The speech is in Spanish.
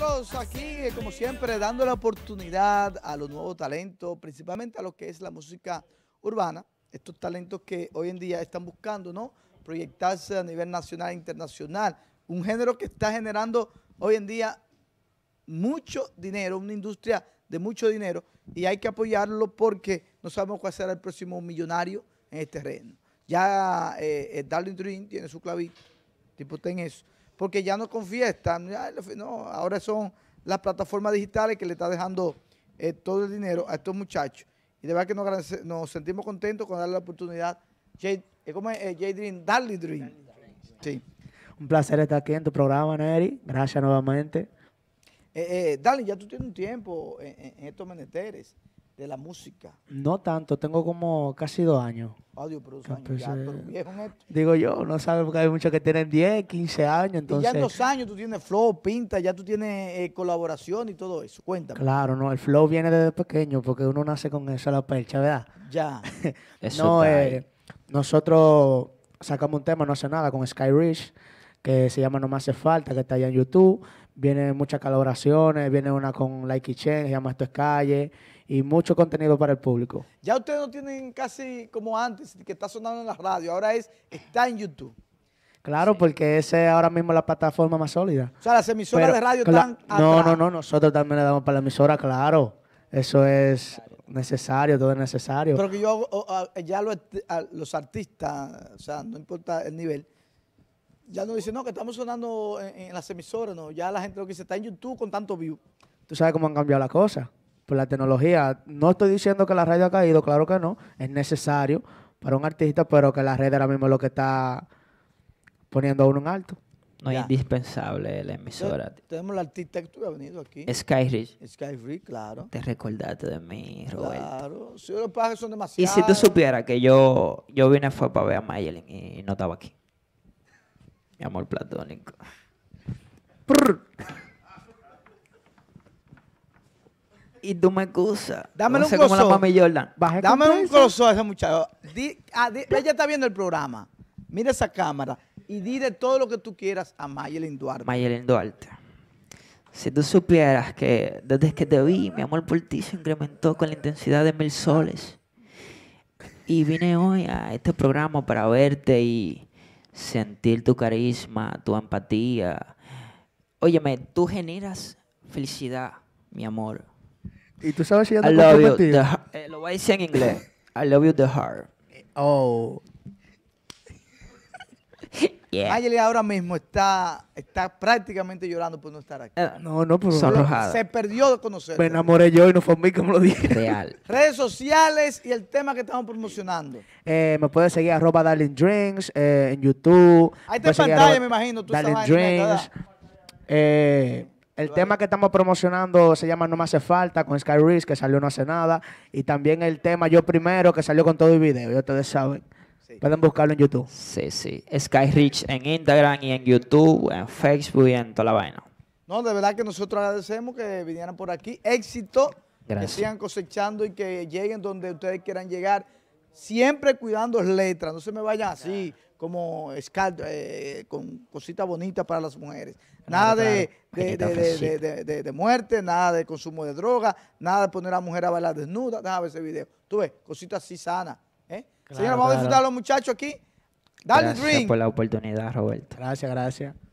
nosotros aquí, eh, como siempre, dando la oportunidad a los nuevos talentos, principalmente a lo que es la música urbana, estos talentos que hoy en día están buscando, ¿no? Proyectarse a nivel nacional e internacional, un género que está generando hoy en día mucho dinero, una industria de mucho dinero, y hay que apoyarlo porque no sabemos cuál será el próximo millonario en este reino. Ya eh, eh Darling Dream tiene su clavito tipo ten eso porque ya no confía, no, ahora son las plataformas digitales que le está dejando eh, todo el dinero a estos muchachos. Y de verdad que nos, sentimos contentos con darle la oportunidad. Jay, eh, ¿Cómo es? Eh, dream Darly Dream. Sí. Un placer estar aquí en tu programa, Neri. Gracias nuevamente. Eh, Darly, ya tú tienes un tiempo en, en estos menesteres de la música? No tanto, tengo como casi dos años. audio ah, ya, Digo yo, no sabes porque hay muchos que tienen 10, 15 años, entonces... ya en dos años tú tienes flow, pinta, ya tú tienes eh, colaboración y todo eso, cuéntame. Claro, no, el flow viene desde pequeño porque uno nace con eso la percha, ¿verdad? Ya. eso no, eh, nosotros sacamos un tema no hace nada con Sky Rich, que se llama No Me Hace Falta, que está allá en YouTube. Vienen muchas colaboraciones, viene una con Likey Chen, se llama Esto es Calle y mucho contenido para el público. Ya ustedes no tienen casi como antes, que está sonando en la radio, ahora es está en YouTube. Claro, porque esa es ahora mismo la plataforma más sólida. O sea, las emisoras de radio están... No, no, no, nosotros también le damos para la emisora, claro. Eso es necesario, todo es necesario. Pero que yo, ya los, artistas, o sea, no importa el nivel, ya no dicen, no, que estamos sonando en, en, las emisoras, no. Ya la gente lo que dice está en YouTube con tanto view. Tú sabes cómo han cambiado las cosas por la tecnología. No estoy diciendo que la radio ha caído, claro que no, es necesario para un artista, pero que la red ahora mismo lo que está poniendo a uno en alto. No es indispensable la emisora. tenemos la artista que tú venido aquí. Sky Skyridge, claro. Te recordaste de mí, Roberto. Claro, si los pagos son demasiados. Y si tú supieras que yo, yo vine fue para ver a Mayelin y no estaba aquí. Mi amor platónico. y tú me excusas. Dame un gozo. la Jordan. Dame un gozo a ese muchacho. Ah, ella está viendo el programa. Mira esa cámara y dile todo lo que tú quieras a Mayelin Duarte. Mayelin Duarte. Si tú supieras que desde que te vi, mi amor por ti se incrementó con la intensidad de mil soles. Y vine hoy a este programa para verte y sentir tu carisma, tu empatía. Óyeme, tú generas felicidad, mi amor y tú sabes si I love you, the eh, Lo voy a decir en inglés. I love you the heart. Oh. Yeah. ahora mismo está, está prácticamente llorando por no estar aquí. Eh, no, no, por no. Se perdió de conocer. Me enamoré yo y no fue a mí, como lo dije. Real. Redes sociales y el tema que estamos promocionando. Eh, me puedes seguir arroba Darling Drinks en YouTube. Ahí está en pantalla, me imagino. Tú Darling Drinks. Eh, el tema que estamos promocionando se llama No me hace falta con Sky Rich, que salió no hace nada. Y también el tema Yo Primero, que salió con todo el video, ya ustedes saben. Pueden buscarlo en YouTube. Sí, sí. Sky Rich en Instagram y en YouTube, en Facebook y en toda la vaina. No, de verdad que nosotros agradecemos que vinieran por aquí. Éxito. Gracias. Que sigan cosechando y que lleguen donde ustedes quieran llegar. Siempre cuidando letras, no se me vayan así como eh, con cositas bonitas para las mujeres. Nada de, muerte, nada de consumo de droga, nada de poner a la mujer a bailar desnuda. Déjame ver ese video. Tú ves, cositas así sanas. ¿eh? Señora, vamos a disfrutar a los muchachos aquí. Dale gracias drink. por la oportunidad, Roberto. Gracias, gracias.